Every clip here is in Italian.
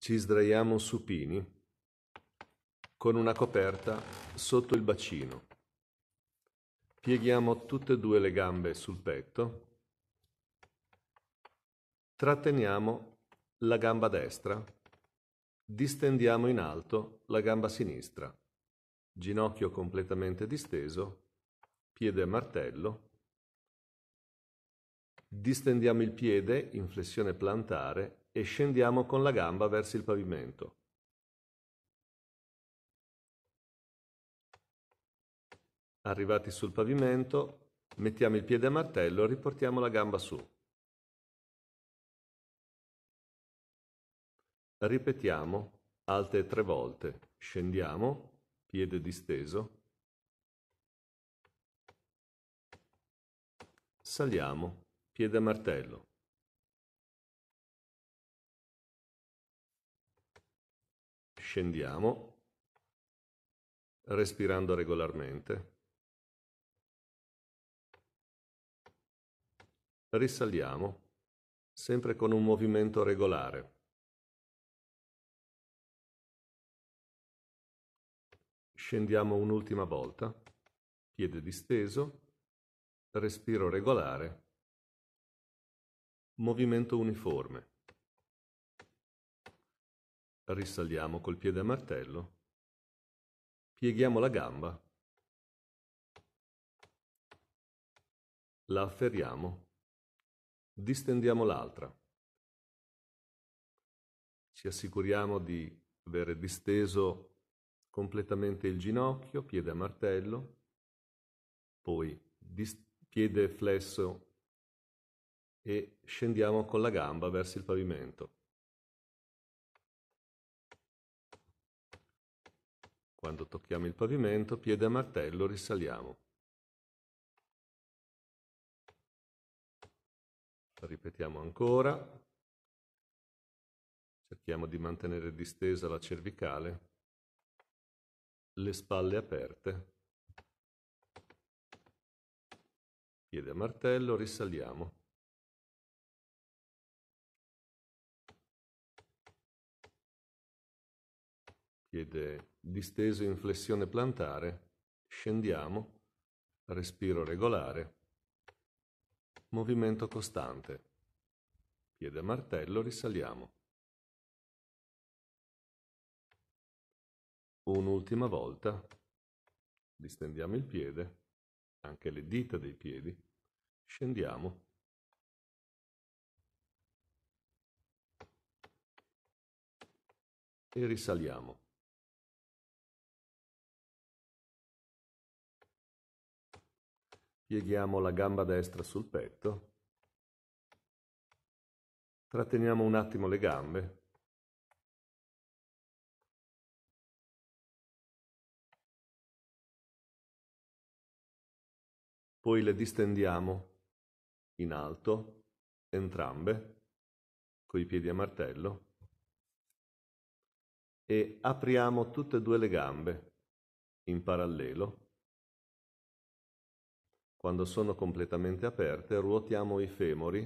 Ci sdraiamo supini, con una coperta sotto il bacino. Pieghiamo tutte e due le gambe sul petto. Tratteniamo la gamba destra. Distendiamo in alto la gamba sinistra. Ginocchio completamente disteso, piede a martello. Distendiamo il piede in flessione plantare e scendiamo con la gamba verso il pavimento. Arrivati sul pavimento, mettiamo il piede a martello e riportiamo la gamba su. Ripetiamo alte tre volte. Scendiamo, piede disteso. Saliamo, piede a martello. scendiamo, respirando regolarmente, risaliamo, sempre con un movimento regolare. Scendiamo un'ultima volta, piede disteso, respiro regolare, movimento uniforme. Risaliamo col piede a martello. Pieghiamo la gamba. La afferriamo. Distendiamo l'altra. Ci assicuriamo di avere disteso completamente il ginocchio, piede a martello, poi piede flesso e scendiamo con la gamba verso il pavimento. Quando tocchiamo il pavimento, piede a martello risaliamo. Ripetiamo ancora. Cerchiamo di mantenere distesa la cervicale, le spalle aperte. Piede a martello, risaliamo. piede disteso in flessione plantare, scendiamo, respiro regolare, movimento costante, piede a martello, risaliamo. Un'ultima volta, distendiamo il piede, anche le dita dei piedi, scendiamo. E risaliamo. Pieghiamo la gamba destra sul petto. Tratteniamo un attimo le gambe. Poi le distendiamo in alto, entrambe, con i piedi a martello e apriamo tutte e due le gambe in parallelo quando sono completamente aperte ruotiamo i femori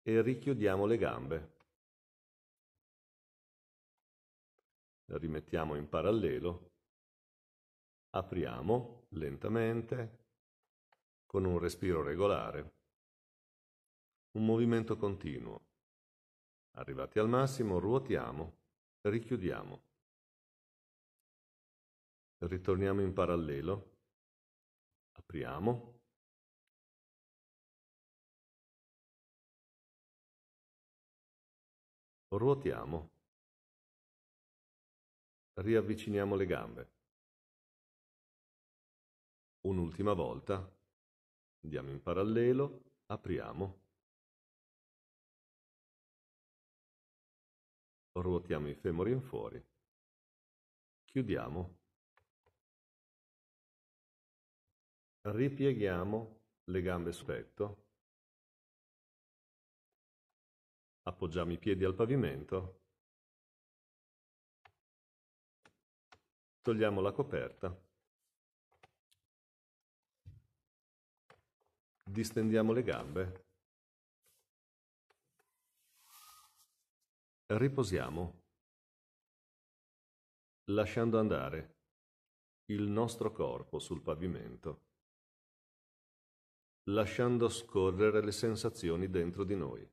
e richiudiamo le gambe. La rimettiamo in parallelo, apriamo lentamente con un respiro regolare, un movimento continuo. Arrivati al massimo ruotiamo, richiudiamo. Ritorniamo in parallelo Apriamo Ruotiamo. Riavviciniamo le gambe. Un'ultima volta. Andiamo in parallelo, apriamo. Ruotiamo i femori in fuori. Chiudiamo. Ripieghiamo le gambe sul petto, appoggiamo i piedi al pavimento, togliamo la coperta, distendiamo le gambe, riposiamo, lasciando andare il nostro corpo sul pavimento lasciando scorrere le sensazioni dentro di noi.